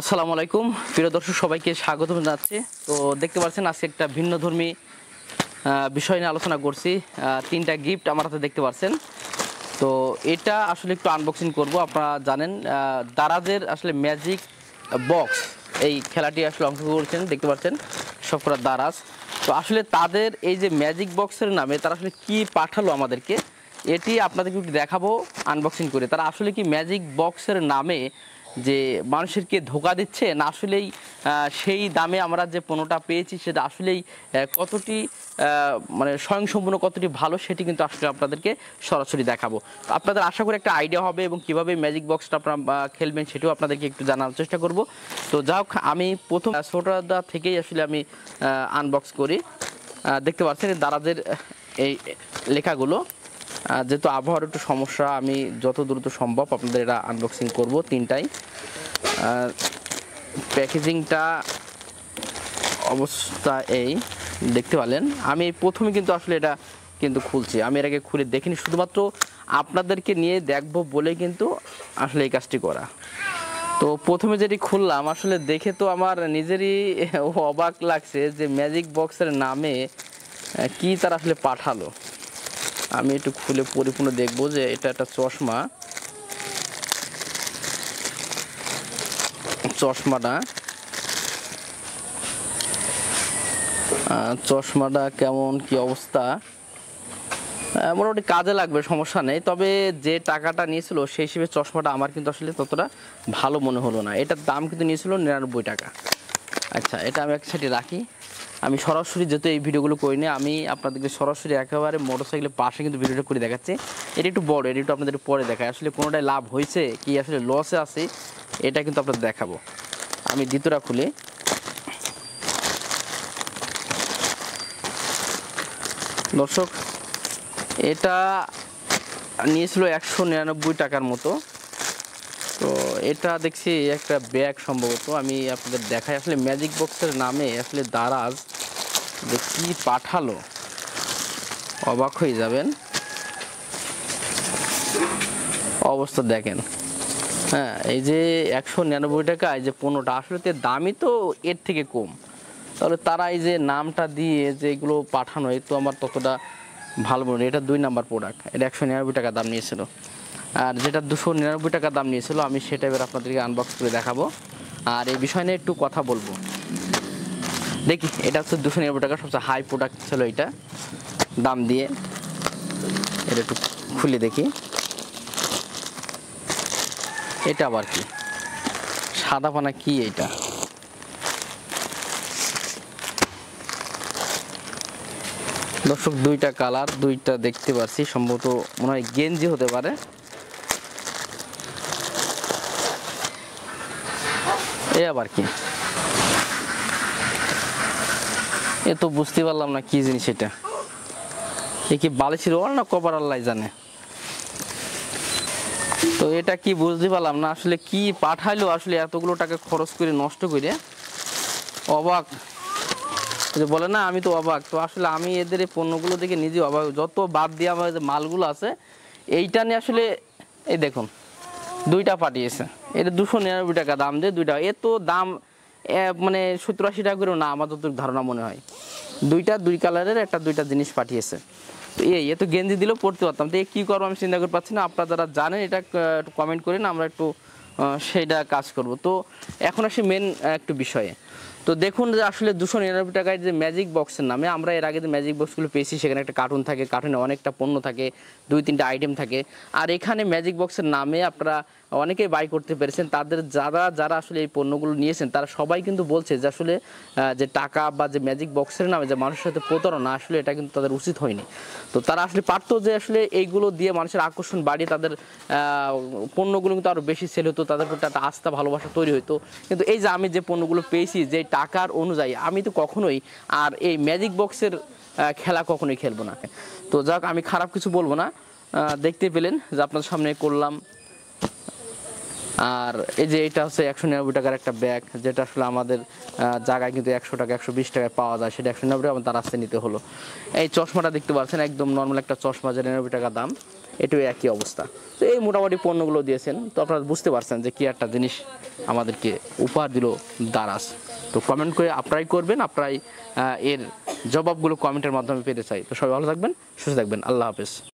আসসালামু আলাইকুম প্রিয় দর্শক সবাইকে স্বাগত জানাচ্ছি তো দেখতে পাচ্ছেন আজকে একটা ভিন্ন ধর্মী বিষয় নিয়ে আলোচনা করছি তিনটা গিফট আমার হাতে দেখতে পাচ্ছেন তো এটা আসলে একটু আনবক্সিং করব আপনারা জানেন দারাজের আসলে ম্যাজিক বক্স এই খেলাটি আসলে অংশগ্রহণ করেছেন দেখতে পাচ্ছেন সবকটা দারাজ তো আসলে তাদের এই যে ম্যাজিক বক্সের নামে তারা আসলে কি পাঠালো আমাদেরকে এটি আপনাদেরকে একটু দেখাবো আনবক্সিং করে তারা আসলে কি ম্যাজিক বক্সের নামে যে মানুষেরকে ধোকা দিচ্ছে না আসলেই সেই দামে আমরা যে পণ্যটা পেয়েছি সেটা আসলেই কতটি মানে স্বয়ংসম্পূর্ণ কতটি ভালো সেটি কিন্তু আসলে আপনাদেরকে সরাসরি দেখাবো আপনাদের আশা করি একটা আইডিয়া হবে এবং কিভাবে ম্যাজিক বক্সটা আপনারা খেলবেন সেটিও আপনাদেরকে একটু জানার চেষ্টা করব তো যা হোক আমি প্রথম ছোটদা থেকেই আসলে আমি আনবক্স করি দেখতে পাচ্ছেন দারাজের এই লেখাগুলো যেহেতু আবহাওয়ার একটু সমস্যা আমি যত দ্রুত সম্ভব আপনাদের এটা আনবক্সিং করব তিনটাই প্যাকেজিংটা অবস্থা এই দেখতে পালেন আমি প্রথমে কিন্তু আসলে এটা কিন্তু খুলছি আমি এর আগে খুলে দেখিনি শুধুমাত্র আপনাদেরকে নিয়ে দেখব বলে কিন্তু আসলে এই কাজটি করা তো প্রথমে যেটি খুললাম আসলে দেখে তো আমার নিজেরই অবাক লাগছে যে ম্যাজিক বক্সের নামে কি তারা আসলে পাঠালো আমি একটু খুলে পরিপূর্ণ দেখব যে এটা একটা চশমা চশমাটা চশমাটা কেমন কি অবস্থা মোটামুটি কাজে লাগবে সমস্যা নেই তবে যে টাকাটা নিয়েছিল সেই হিসেবে চশমাটা আমার কিন্তু আসলে ততটা ভালো মনে হলো না এটার দাম কিন্তু নিয়েছিল নিরানব্বই টাকা আচ্ছা এটা আমি এক সাইডে রাখি আমি সরাসরি যেহেতু এই ভিডিওগুলো করি না আমি আপনাদেরকে সরাসরি একেবারে মোটরসাইকেলের পাশে কিন্তু ভিডিওটা করে দেখাচ্ছি এটা একটু বড় এটা একটু আপনাদের পরে দেখায় আসলে কোনোটাই লাভ হয়েছে কি আসলে লসে আছে এটা কিন্তু আপনাদের দেখাবো আমি দ্বিতীয়টা খুলে দর্শক এটা নিয়েছিল একশো নিরানব্বই টাকার মতো এটা দেখছি একটা ব্যাগ সম্ভবত আমি আপনাদের দেখাই আসলে ম্যাজিক বক্সের নামে আসলে দারাজ যে কী পাঠালো অবাক হয়ে যাবেন অবস্থা দেখেন হ্যাঁ এই যে একশো নিরানব্বই টাকায় যে পনেরোটা আসলে দামই তো এর থেকে কম তাহলে তারা এই যে নামটা দিয়ে যে এগুলো পাঠানো এ তো আমার ততটা ভালো মনে এটা দুই নাম্বার প্রোডাক্ট এটা একশো নিরানব্বই টাকা দাম নিয়েছিল আর যেটা দুশো নিরানব্বই টাকা দাম নিয়েছিল আমি সেটা এবার আপনাদেরকে আনবক্স করে দেখাবো আর এই বিষয় নিয়ে একটু কথা বলবো দেখি এটা হচ্ছে দুশো নিরানব্বই টাকা সবচেয়ে হাই প্রোডাক্ট ছিল এটা দাম দিয়ে এটা একটু খুলে দেখি এটা আবার কি সাদা পানা কি এটা দর্শক দুইটা কালার দুইটা দেখতে পাচ্ছি সম্ভবত মনে হয় গেঞ্জি হতে পারে এ আবার কি এ তো বুঝতে পারলাম না কি জিনিস এটা এ কি বালিশের ওর না কপার আল্লাহ জানে তো এটা কি বুঝতে পারলাম না আসলে কি পাঠাইলো আসলে এতগুলো টাকা খরচ করে নষ্ট করে অবাক যে বলে না আমি তো অবাক তো আসলে আমি এদের এই পণ্যগুলো দেখে নিজে অবাক যত বাদ দেওয়া যে মালগুলো আছে এইটা নিয়ে আসলে এই দেখুন দুইটা পাঠিয়েছে এটা দুশো নিরানব্বই টাকা দাম যে দুইটা এত দাম মানে সত্তর আশি টাকা করেও না আমার তো ধারণা মনে হয় দুইটা দুই কালারের একটা দুইটা জিনিস পাঠিয়েছে তো এই এত গেঞ্জি দিলেও পড়তে পারতাম তো এ কী করবো আমি চিন্তা করতে পারছি না আপনারা যারা জানেন এটা একটু কমেন্ট করেন আমরা একটু সেটা কাজ করব তো এখন আসি মেন একটু বিষয়ে তো দেখুন যে আসলে দুশো নিরানব্বই টাকায় যে ম্যাজিক বক্সের নামে আমরা এর আগে যে ম্যাজিক বক্সগুলো পেয়েছি সেখানে একটা কার্টুন থাকে কার্টুনে অনেকটা পণ্য থাকে দুই তিনটা আইটেম থাকে আর এখানে ম্যাজিক বক্সের নামে আপনারা অনেকেই বাই করতে পেরেছেন তাদের যারা যারা আসলে এই পণ্যগুলো নিয়েছেন তারা সবাই কিন্তু বলছে যে আসলে যে টাকা বা যে ম্যাজিক বক্সের নামে যে মানুষের সাথে প্রতারণা আসলে এটা কিন্তু তাদের উচিত হয়নি তো তারা আসলে পারত যে আসলে এইগুলো দিয়ে মানুষের আকর্ষণ বাড়িয়ে তাদের পণ্যগুলো কিন্তু আরও বেশি সেল হতো তাদের প্রতি একটা আস্থা ভালোবাসা তৈরি হতো কিন্তু এই যে আমি যে পণ্যগুলো পেয়েছি যে টাকার অনুযায়ী আমি তো কখনোই আর এই ম্যাজিক বক্সের খেলা কখনোই খেলবো না তো যাক আমি খারাপ কিছু বলবো না দেখতে পেলেন যে আপনার সামনে করলাম আর এই যে এটা হচ্ছে একশো নিরানব্বই টাকার একটা ব্যাগ যেটা আসলে আমাদের জায়গায় কিন্তু একশো টাকা একশো বিশ টাকায় পাওয়া যায় সেটা একশো নিরানব্বই আমার তার নিতে হলো এই চশমাটা দেখতে পাচ্ছেন একদম নর্মাল একটা চশমা যে নিরানব্বই টাকা দাম এটাও একই অবস্থা তো এই মোটামুটি পণ্যগুলো দিয়েছেন তো আপনারা বুঝতে পারছেন যে কী একটা জিনিস আমাদেরকে উপহার দিল দারাস তো কমেন্ট করে আপনারাই করবেন আপনারাই এর জবাবগুলো কমেন্টের মাধ্যমে পেতে চাই তো সবাই ভালো থাকবেন সুস্থ থাকবেন আল্লাহ হাফেজ